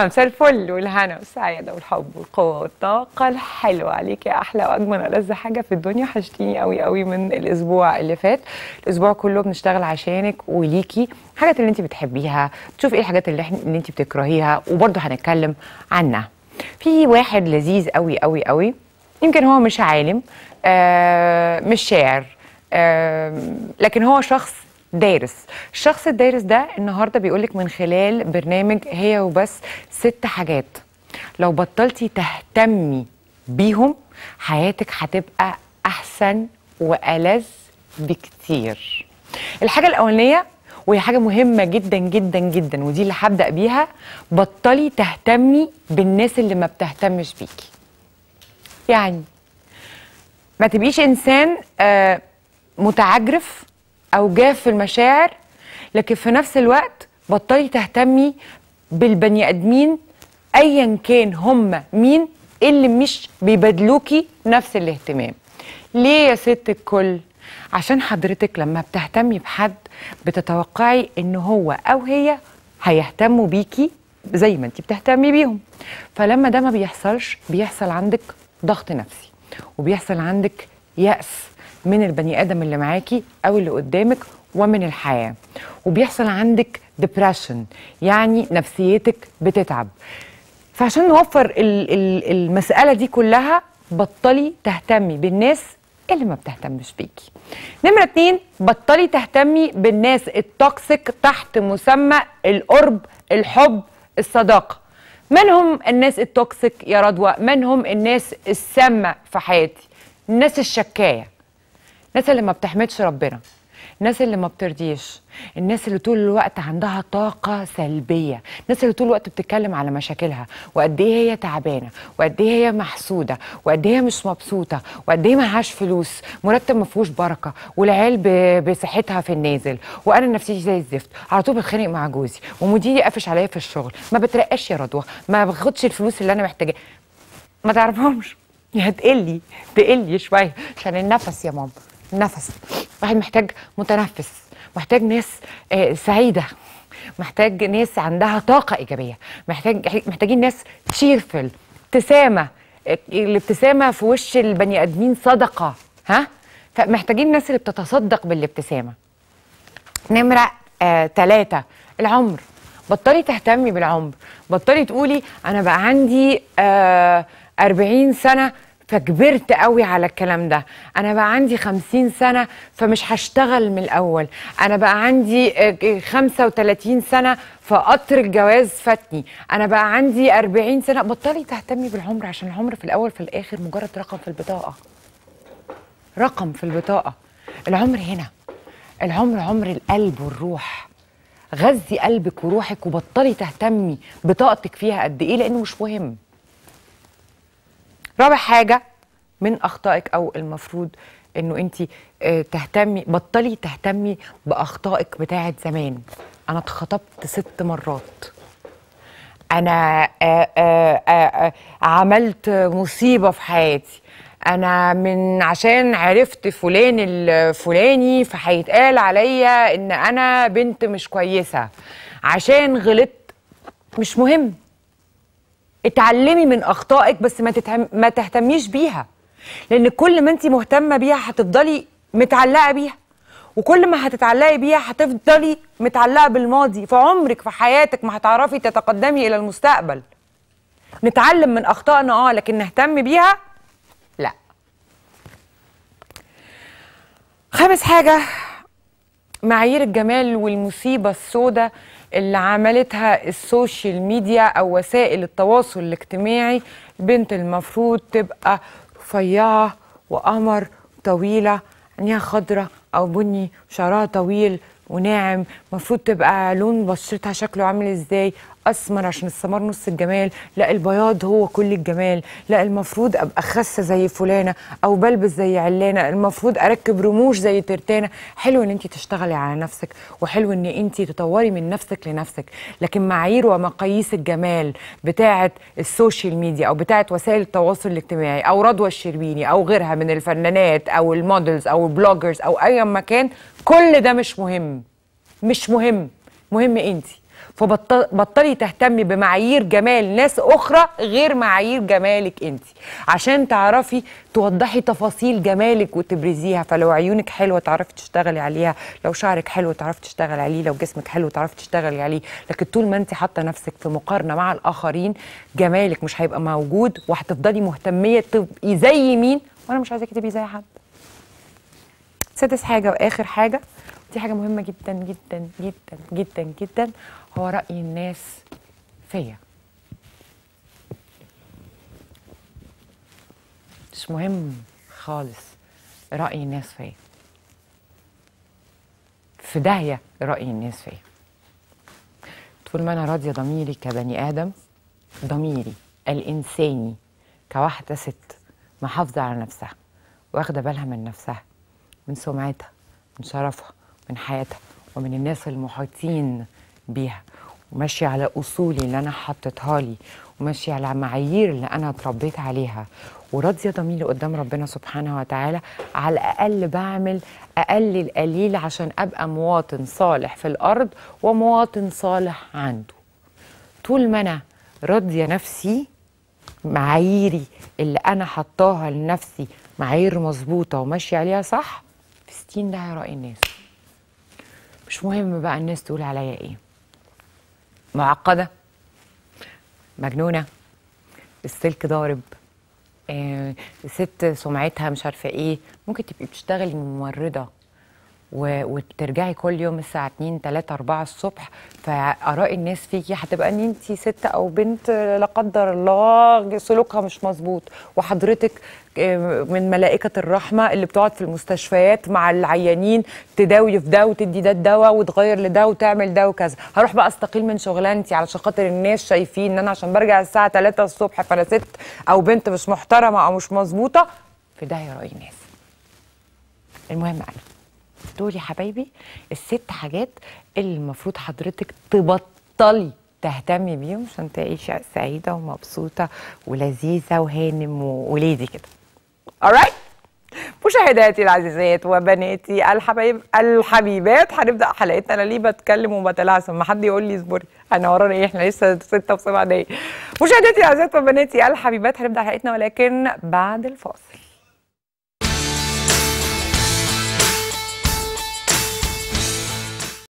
تمام مساء الفل والهنا والسعادة والحب والقوة والطاقة الحلوة عليك يا أحلى وأجمل ألذ حاجة في الدنيا حشتيني قوي قوي من الأسبوع اللي فات الأسبوع كله بنشتغل عشانك وليكي الحاجات اللي أنت بتحبيها تشوف إيه الحاجات اللي, اللي أنت بتكرهيها وبرضه هنتكلم عنها في واحد لذيذ قوي قوي قوي يمكن هو مش عالم آه مش شاعر آه لكن هو شخص دارس الشخص الدارس ده النهارده بيقولك من خلال برنامج هي وبس ست حاجات لو بطلتي تهتمي بيهم حياتك هتبقى احسن والذ بكتير الحاجه الاولانيه وهي حاجه مهمه جدا جدا جدا ودي اللي هبدا بيها بطلي تهتمي بالناس اللي ما بتهتمش بيكي يعني ما تبقيش انسان آه، متعجرف او جاف في المشاعر لكن في نفس الوقت بطلي تهتمي بالبني ادمين ايا كان هم مين اللي مش بيبادلوكي نفس الاهتمام ليه يا ست الكل عشان حضرتك لما بتهتمي بحد بتتوقعي ان هو او هي هيهتموا بيكي زي ما انت بتهتمي بيهم فلما ده ما بيحصلش بيحصل عندك ضغط نفسي وبيحصل عندك يأس من البني آدم اللي معاكي أو اللي قدامك ومن الحياة وبيحصل عندك ديبريشن يعني نفسيتك بتتعب فعشان نوفر المسألة دي كلها بطلي تهتمي بالناس اللي ما بتهتمش بيكي نمرة اتنين بطلي تهتمي بالناس التوكسيك تحت مسمى القرب الحب الصداقة من هم الناس التوكسيك يا رضوى من هم الناس السامة في حياتي الناس الشكايه الناس اللي ما بتحمدش ربنا الناس اللي ما بترضيش الناس اللي طول الوقت عندها طاقة سلبية الناس اللي طول الوقت بتتكلم على مشاكلها وقد ايه هي تعبانة وقد ايه هي محسودة وقد ايه هي مش مبسوطة وقد ايه معهاش فلوس مرتب ما فيهوش بركة والعيال بصحتها في النازل وانا نفسيتي زي الزفت على طول بتخانق مع جوزي ومديري قافش عليا في الشغل ما بترقاش يا رضوى ما باخدش الفلوس اللي انا محتاجاها ما تعرفهمش هتقلي تقلي شويه عشان النفس يا ماما النفس الواحد محتاج متنفس محتاج ناس آه، سعيده محتاج ناس عندها طاقه ايجابيه محتاج محتاجين ناس تشيرفل ابتسامه آه، الابتسامه في وش البني ادمين صدقه ها فمحتاجين الناس اللي بتتصدق بالابتسامه نمره آه تلاتة العمر بطلي تهتمي بالعمر بطلي تقولي انا بقى عندي آه 40 سنه فكبرت قوي على الكلام ده انا بقى عندي 50 سنه فمش هشتغل من الاول انا بقى عندي 35 آه، سنه فقطر الجواز فاتني انا بقى عندي 40 سنه بطلي تهتمي بالعمر عشان العمر في الاول في الاخر مجرد رقم في البطاقه رقم في البطاقه العمر هنا العمر عمر القلب والروح غذي قلبك وروحك وبطلي تهتمي بطاقتك فيها قد ايه لانه مش مهم رابع حاجه من اخطائك او المفروض انه انت آه، تهتمي بطلي تهتمي باخطائك بتاعه زمان انا اتخطبت ست مرات انا آآ آه، آآ آه، عملت مصيبه في حياتي انا من عشان عرفت فلان الفلاني فهيتقال عليا ان انا بنت مش كويسه عشان غلطت مش مهم اتعلمي من اخطائك بس ما, ما تهتميش بيها لان كل ما انت مهتمه بيها هتفضلي متعلقه بيها وكل ما هتتعلقي بيها هتفضلي متعلقه بالماضي فعمرك في حياتك ما هتعرفي تتقدمي الى المستقبل نتعلم من اخطائنا اه لكن نهتم بيها لا خامس حاجه معايير الجمال والمصيبه السوداء اللي عملتها السوشيال ميديا او وسائل التواصل الاجتماعي البنت المفروض تبقى رفيعه وقمر طويله عينيها خضرة او بني شعرها طويل وناعم المفروض تبقى لون بشرتها شكله عامل ازاي اسمر عشان السمر نص الجمال لا البياض هو كل الجمال لا المفروض ابقى خاسه زي فلانه او بلبس زي علانه المفروض اركب رموش زي ترتانه حلو ان انت تشتغلي على نفسك وحلو ان انت تطوري من نفسك لنفسك لكن معايير ومقاييس الجمال بتاعه السوشيال ميديا او بتاعه وسائل التواصل الاجتماعي او رضوى الشربيني او غيرها من الفنانات او المودلز او البلوجرز او ايا ما كان كل ده مش مهم مش مهم مهم انتي فبطلي تهتمي بمعايير جمال ناس اخرى غير معايير جمالك انت عشان تعرفي توضحي تفاصيل جمالك وتبرزيها فلو عيونك حلوه تعرفي تشتغلي عليها لو شعرك حلو تعرفي تشتغلي عليه لو جسمك حلو تعرفي تشتغلي عليه لكن طول ما انت حاطه نفسك في مقارنه مع الاخرين جمالك مش هيبقى موجود وهتفضلي مهتميه تبقي زي مين وانا مش عايزاكي تبقي زي حد سادس حاجه واخر حاجه دي حاجه مهمه جدا جدا جدا جدا جدا هو راي الناس فيا مش مهم خالص راي الناس فيا في داهيه راي الناس فيا طول ما انا راضيه ضميري كبني ادم ضميري الانساني كواحده ست محافظه على نفسها واخده بالها من نفسها من سمعتها من شرفها من حياتها ومن الناس المحيطين بيها وماشية على أصولي اللي أنا حطيتها لي وماشية على معايير اللي أنا اتربيت عليها وراضية ضميري قدام ربنا سبحانه وتعالى على الأقل بعمل أقل القليل عشان أبقى مواطن صالح في الأرض ومواطن صالح عنده طول ما أنا راضية نفسي معاييري اللي أنا حطاها لنفسي معايير مظبوطة وماشية عليها صح في ستين ده هيراقي الناس مش مهم بقى الناس تقول عليا ايه معقده مجنونه السلك ضارب آه ست سمعتها مش عارفه ايه ممكن تبقي بتشتغلي ممرضه وترجعي كل يوم الساعه 2 3 4 الصبح فاراء الناس فيكي هتبقى ان انت ست او بنت لا قدر الله سلوكها مش مظبوط وحضرتك آه، من ملائكه الرحمه اللي بتقعد في المستشفيات مع العيانين تداوي في ده وتدي ده الدواء وتغير لده وتعمل ده وكذا هروح بقى استقيل من شغلانتي علشان خاطر الناس شايفين ان انا عشان برجع الساعه 3 الصبح فانا ست او بنت مش محترمه او مش مظبوطه في ده يا راي الناس المهم انا دول يا حبايبي الست حاجات اللي المفروض حضرتك تبطلي تهتمي بيهم عشان تعيشي سعيده ومبسوطه ولذيذه وهانم وليدي كده. alright مشاهداتي العزيزات وبناتي الحبايب الحبيبات هنبدا حلقتنا انا ليه بتكلم وبتلعثم ما حد يقول لي اصبري انا ورانا ايه احنا لسه 6 و7 دقايق مشاهداتي العزيزات وبناتي الحبيبات هنبدا حلقتنا ولكن بعد الفاصل